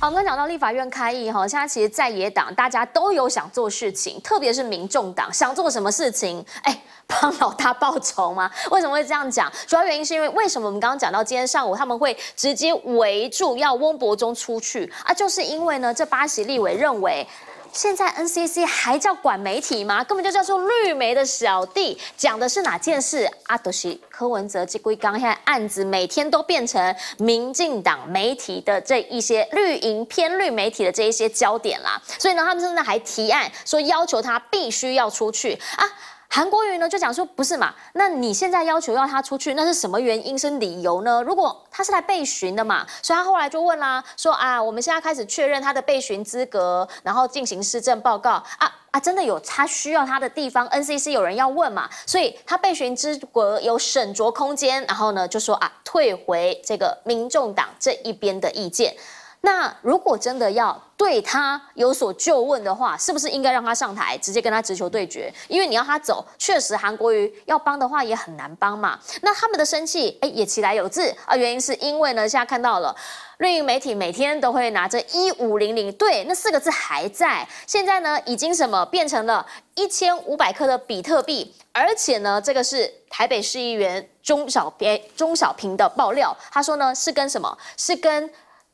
好，我们讲到立法院开议哈，现在其实在野党大家都有想做事情，特别是民众党想做什么事情？哎，帮老大报仇吗？为什么会这样讲？主要原因是因为为什么我们刚刚讲到今天上午他们会直接围住要翁伯中出去啊？就是因为呢，这八十立委认为。现在 NCC 还叫管媒体吗？根本就叫做绿媒的小弟。讲的是哪件事啊？都是柯文哲这龟缸，现在案子每天都变成民进党媒体的这一些绿营偏绿媒体的这一些焦点啦。所以呢，他们现在还提案说要求他必须要出去啊。韩国瑜呢，就讲说不是嘛？那你现在要求要他出去，那是什么原因？是理由呢？如果他是来被询的嘛，所以他后来就问啦，说啊，我们现在开始确认他的被询资格，然后进行施政报告啊啊，真的有他需要他的地方，NCC 有人要问嘛，所以他被询资格有审酌空间，然后呢，就说啊，退回这个民众党这一边的意见。那如果真的要对他有所就问的话，是不是应该让他上台直接跟他直球对决？因为你要他走，确实韩国瑜要帮的话也很难帮嘛。那他们的生气，哎，也其来有致啊。原因是因为呢，现在看到了，绿营媒体每天都会拿着一五零零对那四个字还在，现在呢已经什么变成了一千五百克的比特币，而且呢这个是台北市议员钟小平钟小平的爆料，他说呢是跟什么？是跟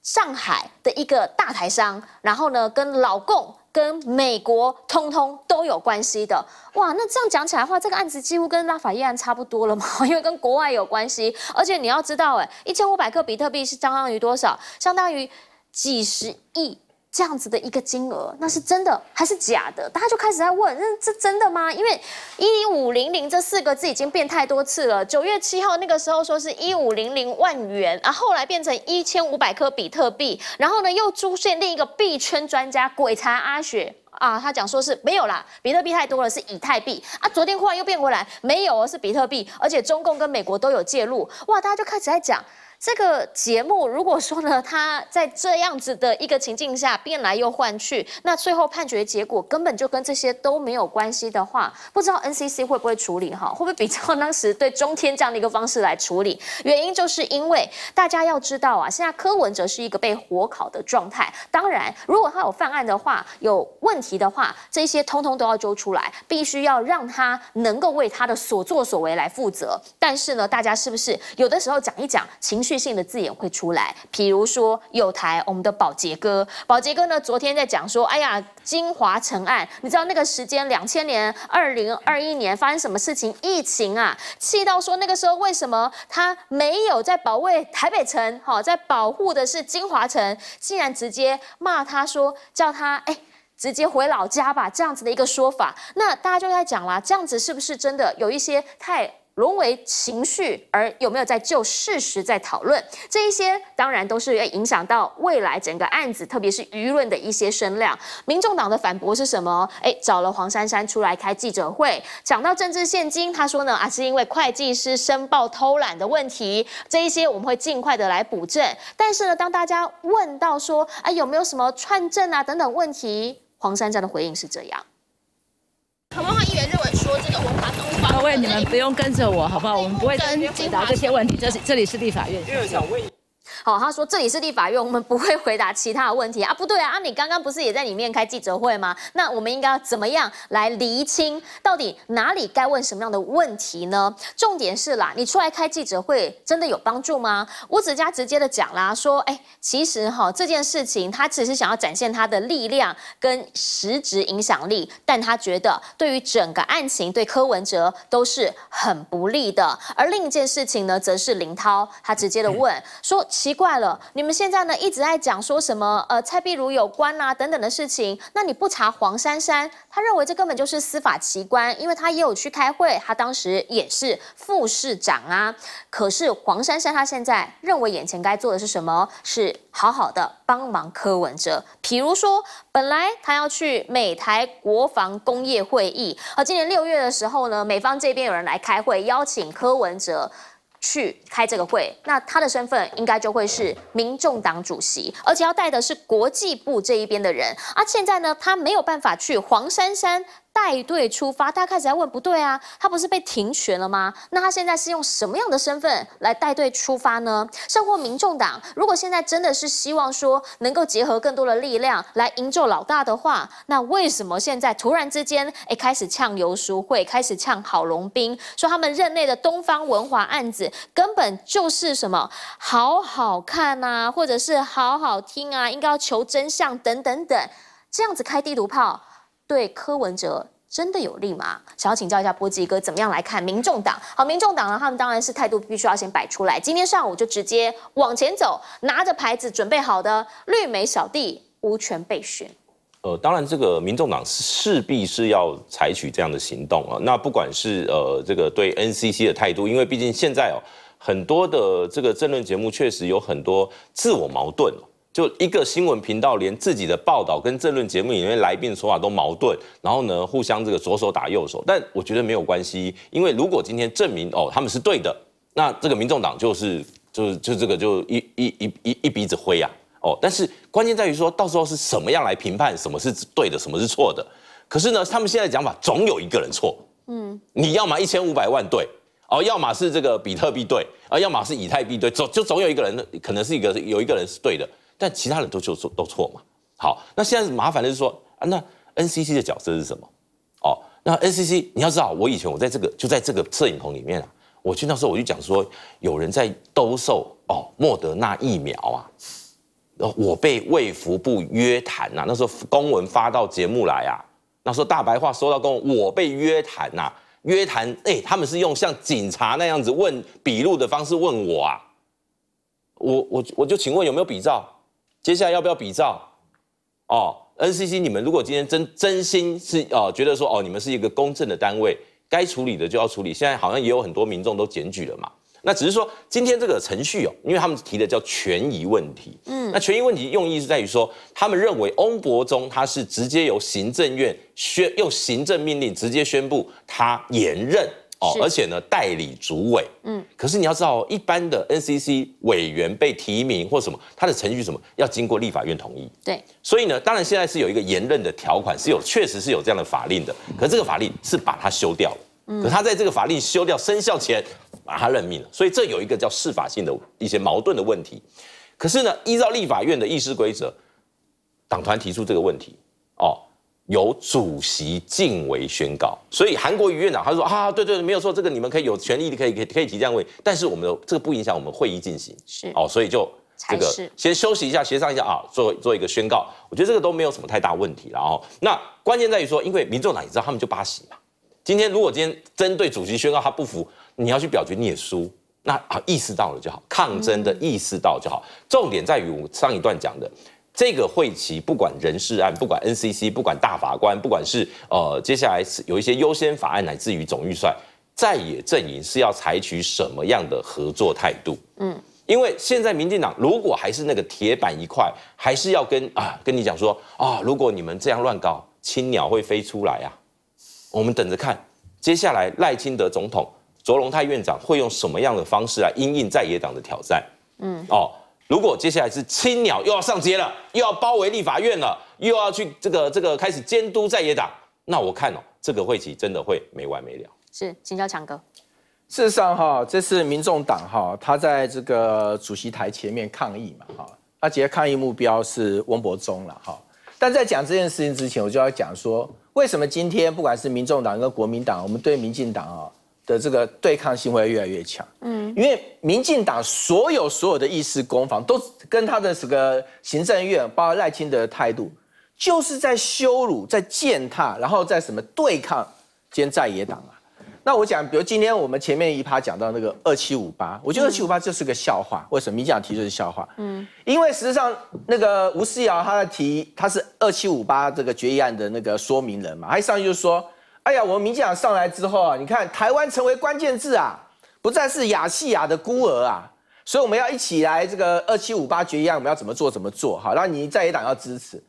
上海的一个大台商，然后呢，跟老共、跟美国通通都有关系的。哇，那这样讲起来的话，这个案子几乎跟拉法叶案差不多了嘛，因为跟国外有关系。而且你要知道，哎，一千五百克比特币是相当于多少？相当于几十亿。这样子的一个金额，那是真的还是假的？大家就开始在问，那这真的吗？因为一五零零这四个字已经变太多次了。九月七号那个时候说是一五零零万元，啊，后来变成一千五百颗比特币，然后呢又出现另一个币圈专家鬼才阿雪啊，他讲说是没有啦，比特币太多了，是以太币啊。昨天忽然又变回来，没有，是比特币，而且中共跟美国都有介入，哇，大家就开始在讲。这个节目如果说呢，他在这样子的一个情境下变来又换去，那最后判决结果根本就跟这些都没有关系的话，不知道 NCC 会不会处理哈？会不会比较当时对中天这样的一个方式来处理？原因就是因为大家要知道啊，现在柯文哲是一个被火烤的状态。当然，如果他有犯案的话，有问题的话，这些通通都要揪出来，必须要让他能够为他的所作所为来负责。但是呢，大家是不是有的时候讲一讲情绪？具性的字眼会出来，比如说有台我们的保杰哥，保杰哥呢昨天在讲说，哎呀，金华城案，你知道那个时间两千年二零二一年发生什么事情？疫情啊，气到说那个时候为什么他没有在保卫台北城，好，在保护的是金华城，竟然直接骂他说叫他哎，直接回老家吧，这样子的一个说法，那大家就在讲啦，这样子是不是真的有一些太？沦为情绪，而有没有在就事实在讨论这一些，当然都是要影响到未来整个案子，特别是舆论的一些声量。民众党的反驳是什么？哎，找了黄珊珊出来开记者会，讲到政治现金，他说呢啊，是因为会计师申报偷懒的问题，这一些我们会尽快的来补正。但是呢，当大家问到说，哎有没有什么串证啊等等问题，黄珊珊的回应是这样。各位，你们不用跟着我，好不好？我们不会解答这些问题。这是这里是立法院。好，他说这里是立法院，我们不会回答其他的问题啊，不对啊，啊，你刚刚不是也在里面开记者会吗？那我们应该要怎么样来厘清到底哪里该问什么样的问题呢？重点是啦，你出来开记者会真的有帮助吗？吴子嘉直接的讲啦，说，哎，其实哈这件事情，他只是想要展现他的力量跟实质影响力，但他觉得对于整个案情对柯文哲都是很不利的。而另一件事情呢，则是林涛他直接的问说其。怪了，你们现在呢一直在讲说什么呃蔡碧如有关呐等等的事情，那你不查黄珊珊，他认为这根本就是司法奇观，因为他也有去开会，他当时也是副市长啊。可是黄珊珊她现在认为眼前该做的是什么？是好好的帮忙柯文哲，比如说本来他要去美台国防工业会议，而今年六月的时候呢，美方这边有人来开会邀请柯文哲。去开这个会，那他的身份应该就会是民众党主席，而且要带的是国际部这一边的人。啊，现在呢，他没有办法去黄珊珊。带队出发，大家开始在问，不对啊，他不是被停权了吗？那他现在是用什么样的身份来带队出发呢？包或民众党，如果现在真的是希望说能够结合更多的力量来营救老大的话，那为什么现在突然之间诶开始呛游淑慧，开始呛郝龙斌，说他们任内的东方文华案子根本就是什么好好看啊，或者是好好听啊，应该要求真相等等等，这样子开地图炮。对柯文哲真的有利吗？想要请教一下波吉哥，怎么样来看民众党？好，民众党呢，他们当然是态度必须要先摆出来。今天上午就直接往前走，拿着牌子准备好的绿媒小弟无权被选。呃，当然这个民众党势必是要采取这样的行动啊。那不管是呃这个对 NCC 的态度，因为毕竟现在哦很多的这个政论节目确实有很多自我矛盾。就一个新闻频道，连自己的报道跟政论节目里面来宾说法都矛盾，然后呢，互相这个左手打右手。但我觉得没有关系，因为如果今天证明哦他们是对的，那这个民众党就是就是就这个就一一一一一鼻子灰啊哦。但是关键在于说到时候是什么样来评判什么是对的，什么是错的。可是呢，他们现在讲法总有一个人错。嗯，你要么一千五百万对哦，要么是这个比特币对啊，要么是以太币对，总就总有一个人可能是一个有一个人是对的。但其他人都就错都错嘛。好，那现在麻烦的是说啊，那 NCC 的角色是什么？哦，那 NCC，你要知道，我以前我在这个就在这个摄影棚里面啊，我去那时候我就讲说，有人在兜售哦莫德纳疫苗啊，我被卫福部约谈呐。那时候公文发到节目来啊，那时候大白话说到公，文，我被约谈呐，约谈哎，他们是用像警察那样子问笔录的方式问我啊，我我我就请问有没有比照？接下来要不要比照？哦，NCC，你们如果今天真真心是哦，觉得说哦，你们是一个公正的单位，该处理的就要处理。现在好像也有很多民众都检举了嘛。那只是说今天这个程序哦，因为他们提的叫权益问题，嗯，那权益问题用意是在于说，他们认为翁博中他是直接由行政院宣用行政命令直接宣布他延任。而且呢，代理主委，嗯，可是你要知道，一般的 NCC 委员被提名或什么，他的程序什么要经过立法院同意，对。所以呢，当然现在是有一个延任的条款，是有确实是有这样的法令的，可是这个法令是把它修掉了，嗯，可他在这个法令修掉生效前把他任命了，所以这有一个叫释法性的一些矛盾的问题。可是呢，依照立法院的议事规则，党团提出这个问题。由主席敬为宣告，所以韩国瑜院长他说啊，对对，没有错，这个你们可以有权利的，可以可以可以提这样问，但是我们的这个不影响我们会议进行，是哦，所以就这个先休息一下，协商一下啊，做做一个宣告，我觉得这个都没有什么太大问题了哦。那关键在于说，因为民众党也知道他们就巴西嘛，今天如果今天针对主席宣告他不服，你要去表决你也输，那啊意识到了就好，抗争的意识到就好，重点在于我上一段讲的。这个会期，不管人事案，不管 NCC，不管大法官，不管是呃，接下来是有一些优先法案乃至于总预算，在野阵营是要采取什么样的合作态度？嗯，因为现在民进党如果还是那个铁板一块，还是要跟啊，跟你讲说啊，如果你们这样乱搞，青鸟会飞出来啊，我们等着看接下来赖清德总统、卓荣泰院长会用什么样的方式来应应在野党的挑战？嗯，哦。如果接下来是青鸟又要上街了，又要包围立法院了，又要去这个这个开始监督在野党，那我看哦，这个会期真的会没完没了。是，请教强哥。事实上，哈，这次民众党哈，他在这个主席台前面抗议嘛，哈，他其实抗议目标是温伯宗了，哈。但在讲这件事情之前，我就要讲说，为什么今天不管是民众党跟国民党，我们对民进党啊？的这个对抗性会越来越强，嗯，因为民进党所有所有的议事攻防都跟他的这个行政院，包括赖清德的态度，就是在羞辱、在践踏，然后在什么对抗兼在野党啊。那我讲，比如今天我们前面一趴讲到那个二七五八，我觉得二七五八就是个笑话。为什么民进党提出是笑话？嗯，因为事际上那个吴思瑶他在提，他是二七五八这个决议案的那个说明人嘛，他一上去就是说。哎呀，我们民进党上来之后啊，你看台湾成为关键字啊，不再是亚细亚的孤儿啊，所以我们要一起来这个二七五八决议案，我们要怎么做怎么做哈？那你在野党要支持，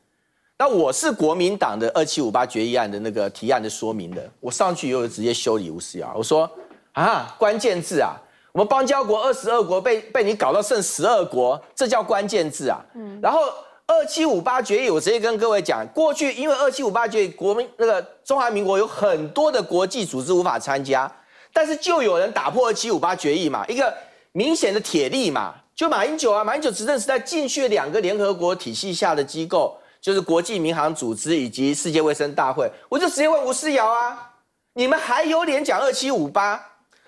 那我是国民党的二七五八决议案的那个提案的说明的，我上去以后直接修理吴思瑶，我说啊，关键字啊，我们邦交国二十二国被被你搞到剩十二国，这叫关键字啊，嗯，然后。二七五八决议，我直接跟各位讲，过去因为二七五八决议，国民那个中华民国有很多的国际组织无法参加，但是就有人打破二七五八决议嘛，一个明显的铁例嘛，就马英九啊，马英九执政时代进去两个联合国体系下的机构，就是国际民航组织以及世界卫生大会，我就直接问吴思瑶啊，你们还有脸讲二七五八？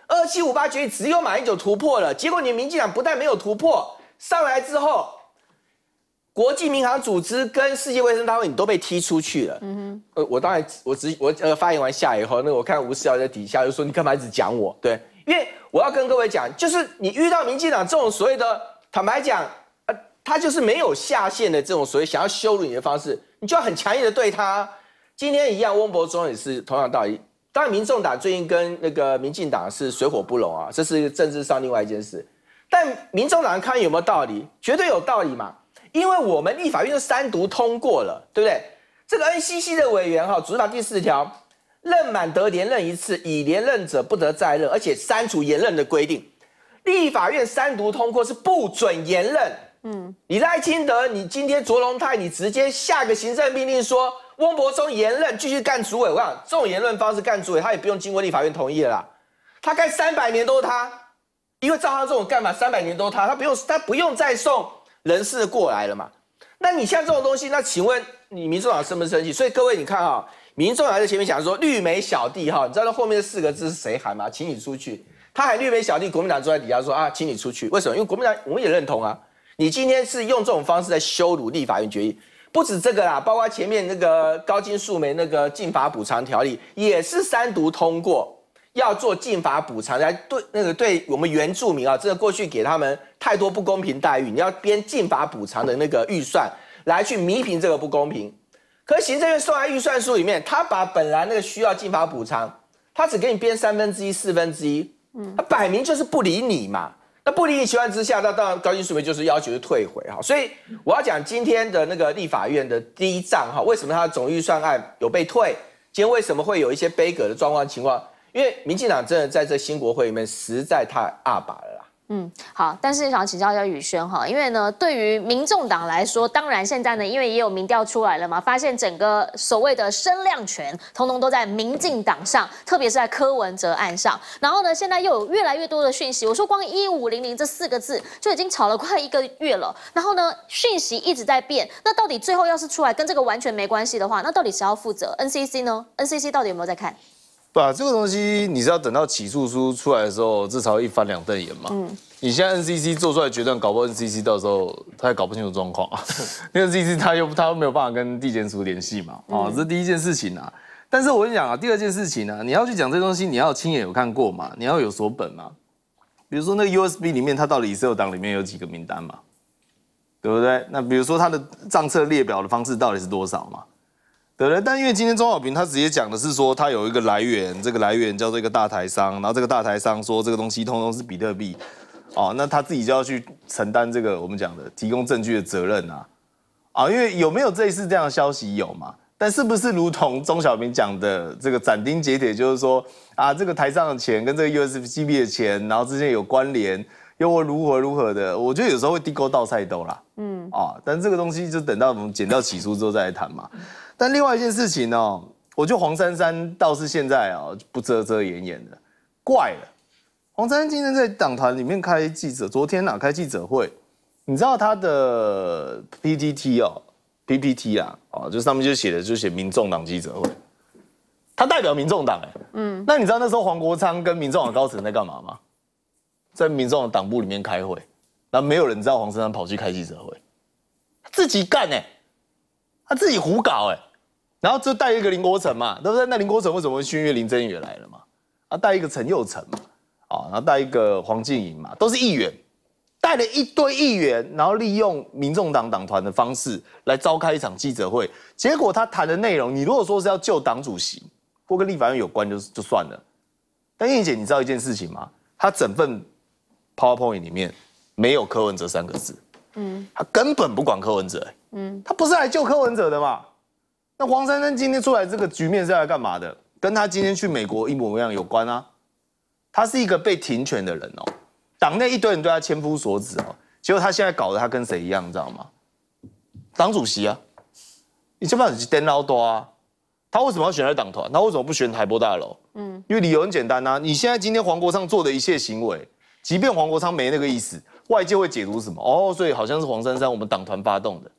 二七五八决议只有马英九突破了，结果你们民进党不但没有突破，上来之后。国际民航组织跟世界卫生大会，你都被踢出去了。嗯哼，呃，我当然，我只我呃，发言完下以后，那我看吴世尧在底下就说：“你干嘛一直讲我？”对，因为我要跟各位讲，就是你遇到民进党这种所谓的坦白讲，呃，他就是没有下限的这种所谓想要羞辱你的方式，你就要很强硬的对他。今天一样，翁伯忠也是同样道理。当然，民众党最近跟那个民进党是水火不容啊，这是一政治上另外一件事。但民众党看有没有道理？绝对有道理嘛。因为我们立法院是三读通过了，对不对？这个 NCC 的委员哈，组织法第四条，任满得连任一次，已连任者不得再任，而且删除延任的规定。立法院三读通过是不准延任。嗯，你赖清德，你今天卓龙泰，你直接下个行政命令说，翁伯松延任继续干主委，我想这种言论方式干主委，他也不用经过立法院同意了啦。他干三百年都是他，因为照他这种干法，三百年都是他，他不用他不用再送。人事过来了嘛？那你像这种东西，那请问你民众党生不生气？所以各位，你看啊，民众党在前面讲说绿媒小弟哈，你知道那后面四个字是谁喊吗？请你出去。他喊绿媒小弟，国民党坐在底下说啊，请你出去。为什么？因为国民党我们也认同啊，你今天是用这种方式在羞辱立法院决议。不止这个啦，包括前面那个高金素梅那个《禁法补偿条例》也是三读通过。要做进法补偿来对那个对我们原住民啊，这个过去给他们太多不公平待遇，你要编进法补偿的那个预算来去弥平这个不公平。可是行政院送来预算书里面，他把本来那个需要进法补偿，他只给你编三分之一、四分之一，嗯，他摆明就是不理你嘛。那不理你，情况之下，那当然高级署名就是要求退回哈。所以我要讲今天的那个立法院的第一仗哈，为什么他的总预算案有被退？今天为什么会有一些悲歌的状况情况？因为民进党真的在这新国会里面实在太二把了啦。嗯，好，但是想请教一下宇轩哈，因为呢，对于民众党来说，当然现在呢，因为也有民调出来了嘛，发现整个所谓的声量权，通通都在民进党上，特别是在柯文哲案上。然后呢，现在又有越来越多的讯息，我说光一五零零这四个字就已经吵了快一个月了。然后呢，讯息一直在变，那到底最后要是出来跟这个完全没关系的话，那到底谁要负责？NCC 呢？NCC 到底有没有在看？对啊，这个东西你是要等到起诉书出来的时候，至少一翻两瞪眼嘛。嗯，你现在 NCC 做出来决断，搞不好 NCC 到时候他也搞不清楚状况啊。NCC 他又他没有办法跟地检署联系嘛。啊，这是第一件事情啊。但是我跟你讲啊，第二件事情呢，你要去讲这东西，你要亲眼有看过嘛，你要有所本嘛。比如说那个 USB 里面，它到底是有档里面有几个名单嘛，对不对？那比如说它的账册列表的方式到底是多少嘛？对但因为今天钟小平他直接讲的是说，他有一个来源，这个来源叫做一个大台商，然后这个大台商说这个东西通通是比特币，哦，那他自己就要去承担这个我们讲的提供证据的责任啊，啊，因为有没有这一次这样的消息有嘛？但是不是如同钟小平讲的这个斩钉截铁就是说啊，这个台上的钱跟这个 u s d b 的钱，然后之间有关联，又如何如何的？我觉得有时候会地沟倒菜豆啦，嗯，啊，但这个东西就等到我们剪到起诉之后再来谈嘛。但另外一件事情哦，我就黄珊珊倒是现在啊不遮遮掩掩的，怪了。黄珊珊今天在党团里面开记者，昨天哪开记者会？你知道他的 P P T 哦，P P T 啊，哦，就上面就写的，就写民众党记者会，他代表民众党哎。嗯，那你知道那时候黄国昌跟民众党高层在干嘛吗？在民众党党部里面开会，那没有人知道黄珊珊跑去开记者会，自己干哎，他自己胡搞哎。然后就带一个林国成嘛，对不对？那林国成为什么勋爵林真宇来了嘛？啊，带一个陈佑成嘛，啊，然后带一个黄静莹嘛，都是议员，带了一堆议员，然后利用民众党党团的方式来召开一场记者会。结果他谈的内容，你如果说是要救党主席或跟立法院有关，就就算了。但燕姐，你知道一件事情吗？他整份 PowerPoint 里面没有柯文哲三个字，嗯，他根本不管柯文哲，嗯，他不是来救柯文哲的嘛？那黄珊珊今天出来这个局面是来干嘛的？跟她今天去美国一模一样有关啊。他是一个被停权的人哦，党内一堆人对他千夫所指哦，结果他现在搞得他跟谁一样，你知道吗？党主席啊，你这帮人颠老多啊。他为什么要选在党团？他为什么不选台波大楼？嗯，因为理由很简单呐。你现在今天黄国昌做的一切行为，即便黄国昌没那个意思，外界会解读什么？哦，所以好像是黄珊珊我们党团发动的。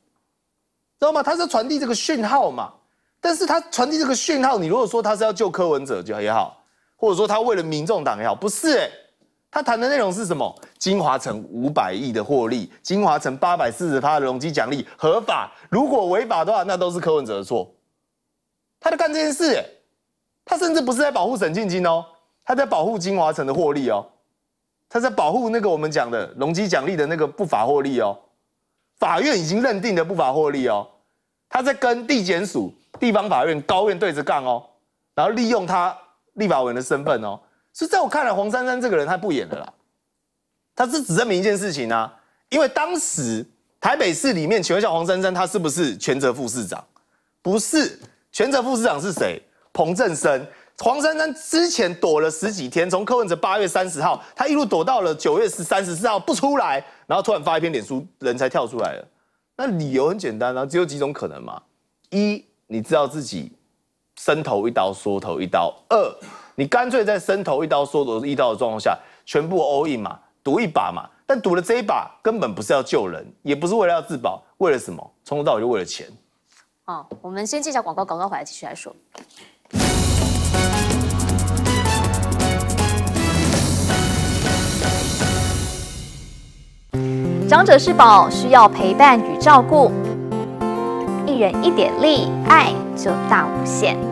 知道吗？他是传递这个讯号嘛？但是他传递这个讯号，你如果说他是要救柯文哲就也好，或者说他为了民众党也好，不是？他谈的内容是什么？金华城五百亿的获利，金华城八百四十趴的容积奖励合法，如果违法的话，那都是柯文哲的错。他在干这件事，哎，他甚至不是在保护沈庆金哦，他在保护金华城的获利哦，他在保护那个我们讲的容积奖励的那个不法获利哦。法院已经认定的不法获利哦，他在跟地检署、地方法院、高院对着干哦，然后利用他立法委员的身份哦，是在我看来黄珊珊这个人他不演的啦，他是只证明一件事情啊，因为当时台北市里面请问一下黄珊珊他是不是全责副市长？不是，全责副市长是谁？彭振生。黄珊珊之前躲了十几天，从柯文哲八月三十号，他一路躲到了九月十三十四号不出来，然后突然发一篇脸书，人才跳出来了。那理由很简单啊，只有几种可能嘛：一，你知道自己伸头一刀缩头一刀；二，你干脆在伸头一刀缩头一刀的状况下，全部 all in 嘛，赌一把嘛。但赌了这一把，根本不是要救人，也不是为了要自保，为了什么？从头到尾就为了钱。好，我们先接下广告，广告回来继续来说。长者是宝，需要陪伴与照顾。一人一点力，爱就大无限。